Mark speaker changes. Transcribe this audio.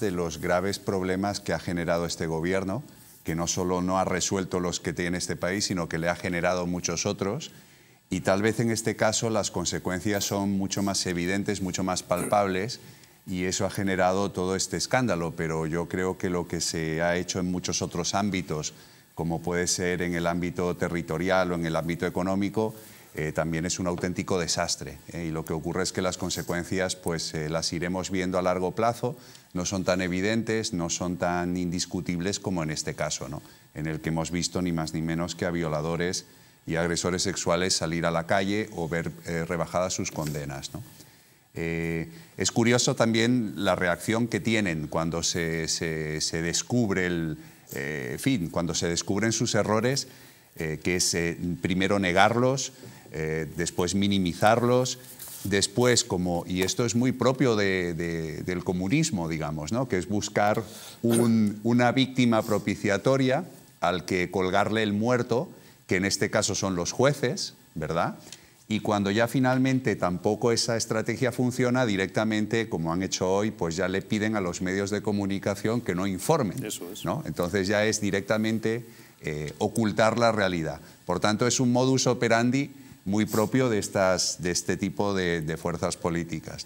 Speaker 1: de los graves problemas que ha generado este gobierno, que no solo no ha resuelto los que tiene este país, sino que le ha generado muchos otros. Y tal vez en este caso las consecuencias son mucho más evidentes, mucho más palpables, y eso ha generado todo este escándalo. Pero yo creo que lo que se ha hecho en muchos otros ámbitos, como puede ser en el ámbito territorial o en el ámbito económico, eh, también es un auténtico desastre. Eh, y lo que ocurre es que las consecuencias pues, eh, las iremos viendo a largo plazo, no son tan evidentes, no son tan indiscutibles como en este caso, en el que hemos visto ni más ni menos que a violadores y agresores sexuales salir a la calle o ver rebajadas sus condenas. es curioso también la reacción que tienen cuando se, descubre el fin, cuando se descubren sus errores, que es primero negarlos, eh, después minimizarlos, después como, y esto es muy propio del comunismo, digamos, ¿no? que es buscar una víctima propiciatoria al que colgarle el muerto, que en este caso son los jueces, ¿verdad? Y cuando ya finalmente tampoco esa estrategia funciona, directamente, como han hecho hoy, pues ya le piden a los medios de comunicación que no informen. Entonces ya es directamente eh, ocultar la realidad. Por tanto, es un modus operandi muy propio de, estas, de este tipo de, fuerzas políticas.